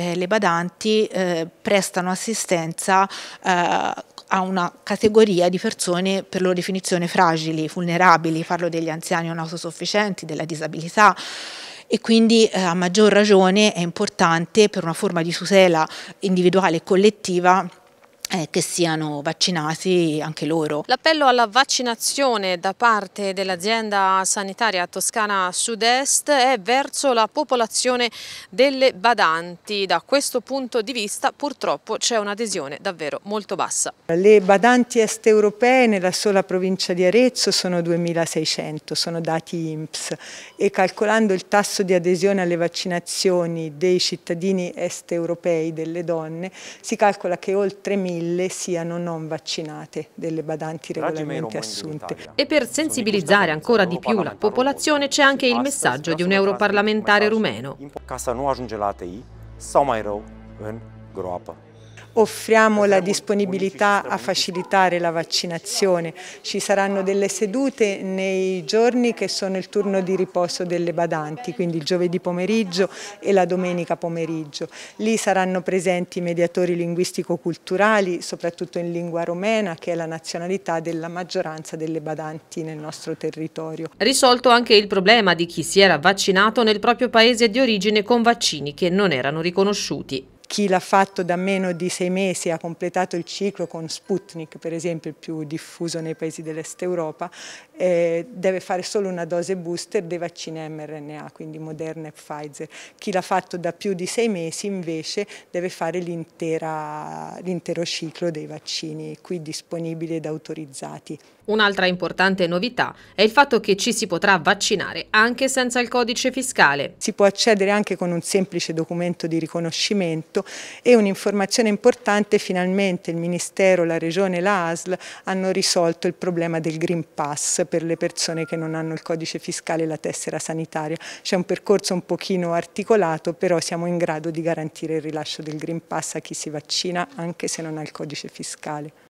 eh, le badanti eh, prestano assistenza eh, a una categoria di persone per loro definizione fragili, vulnerabili, parlo degli anziani non autosufficienti, della disabilità e quindi eh, a maggior ragione è importante per una forma di tutela individuale e collettiva eh, che siano vaccinati anche loro. L'appello alla vaccinazione da parte dell'azienda sanitaria toscana sud-est è verso la popolazione delle badanti. Da questo punto di vista purtroppo c'è un'adesione davvero molto bassa. Le badanti est europee nella sola provincia di Arezzo sono 2600, sono dati INPS e calcolando il tasso di adesione alle vaccinazioni dei cittadini est europei, delle donne, si calcola che oltre 1000 mille siano non vaccinate delle badanti regolarmente assunte. E per sensibilizzare ancora di più la popolazione c'è anche il messaggio di un europarlamentare rumeno. Ca nu ajunge la ATI sau mai rău în groapă offriamo la disponibilità a facilitare la vaccinazione. Ci saranno delle sedute nei giorni che sono il turno di riposo delle badanti, quindi il giovedì pomeriggio e la domenica pomeriggio. Lì saranno presenti mediatori linguistico-culturali, soprattutto in lingua romena, che è la nazionalità della maggioranza delle badanti nel nostro territorio. Risolto anche il problema di chi si era vaccinato nel proprio paese di origine con vaccini che non erano riconosciuti chi l'ha fatto da meno di sei mesi ha completato il ciclo con Sputnik, per esempio il più diffuso nei paesi dell'est Europa, eh, deve fare solo una dose booster dei vaccini mRNA, quindi Moderna e Pfizer. Chi l'ha fatto da più di sei mesi invece deve fare l'intero ciclo dei vaccini qui disponibili ed autorizzati. Un'altra importante novità è il fatto che ci si potrà vaccinare anche senza il codice fiscale. Si può accedere anche con un semplice documento di riconoscimento e un'informazione importante, finalmente il Ministero, la Regione e la ASL hanno risolto il problema del Green Pass per le persone che non hanno il codice fiscale e la tessera sanitaria. C'è un percorso un pochino articolato, però siamo in grado di garantire il rilascio del Green Pass a chi si vaccina anche se non ha il codice fiscale.